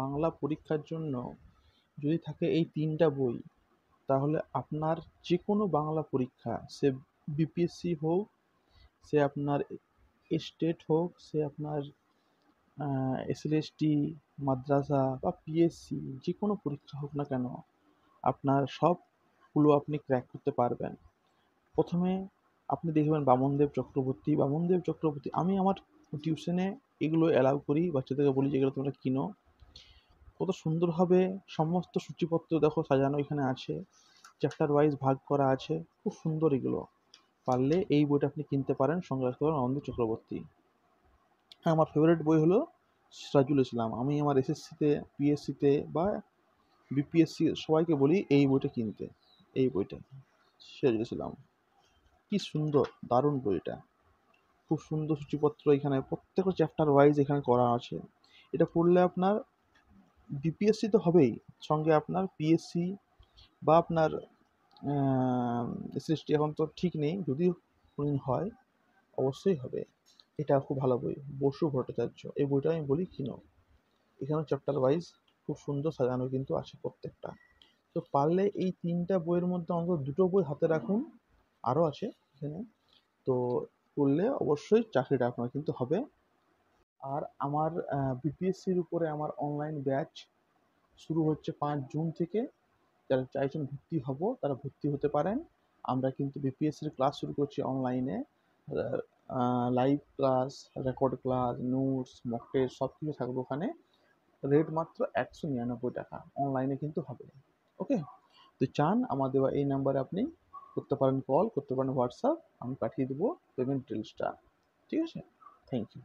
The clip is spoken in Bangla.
বাংলা পরীক্ষার জন্য যদি থাকে এই তিনটা বই তাহলে আপনার যে কোনো বাংলা পরীক্ষা সে বিপিএসসি হোক সে আপনার স্টেট হোক সে আপনার এসএলএসটি মাদ্রাসা বা পিএসসি যে কোনো পরীক্ষা হোক না কেন আপনার সবগুলো আপনি ক্র্যাক করতে পারবেন প্রথমে আপনি দেখবেন বামনদেব চক্রবর্তী বামনদেব চক্রবর্তী আমি আমার টিউশনে এগুলো অ্যালাউ করি বাচ্চাদেরকে বলি যে এগুলো তোমরা কিনো কত সুন্দরভাবে সমস্ত সূচিপত্র দেখো সাজানো এখানে আছে চ্যাপ্টার ওয়াইজ ভাগ করা আছে খুব সুন্দর এগুলো পারলে এই বইটা আপনি কিনতে পারেন সংগ্রাস করেন আনন্দ চক্রবর্তী হ্যাঁ আমার ফেভারিট বই হলো সিরাজুল ইসলাম আমি আমার এসএসসিতে পিএসসিতে বা বিপিএসসি সবাইকে বলি এই বইটা কিনতে এই বইটা সিরাজুল ইসলাম কী সুন্দর দারুণ বইটা খুব সুন্দর সূচিপত্র এখানে প্রত্যেকটা চ্যাপ্টার ওয়াইজ এখানে করা আছে এটা পড়লে আপনার বিপিএসসি তো হবেই সঙ্গে আপনার পিএসসি বা আপনার এসএসটি এখন তো ঠিক নেই যদি হয় অবশ্যই হবে এটা খুব ভালো বই বসু ভট্টাচার্য এই বইটা আমি বলি কিনো এখানে চ্যাপ্টার ওয়াইজ খুব সুন্দর সাজানো কিন্তু আছে প্রত্যেকটা তো পারলে এই তিনটা বইয়ের মধ্যে অন্তত দুটো বই হাতে রাখুন আরও আছে এখানে তো করলে অবশ্যই চাকরিটা আপনার কিন্তু হবে আর আমার বিপিএসসির উপরে আমার অনলাইন ব্যাচ শুরু হচ্ছে পাঁচ জুন থেকে যারা চাইছেন ভর্তি হব তারা ভর্তি হতে পারেন আমরা কিন্তু বিপিএসসির ক্লাস শুরু করছি অনলাইনে live class record class notes mock test সব কিছু থাকবে ওখানে রেট মাত্র একশো নিরানব্বই টাকা অনলাইনে কিন্তু হবে ওকে তো চান আমার দেওয়া এই নাম্বারে আপনি করতে পারেন কল করতে পারেন হোয়াটসঅ্যাপ আমি পাঠিয়ে দেবো পেমেন্ট ডিটেলসটা ঠিক আছে থ্যাংক ইউ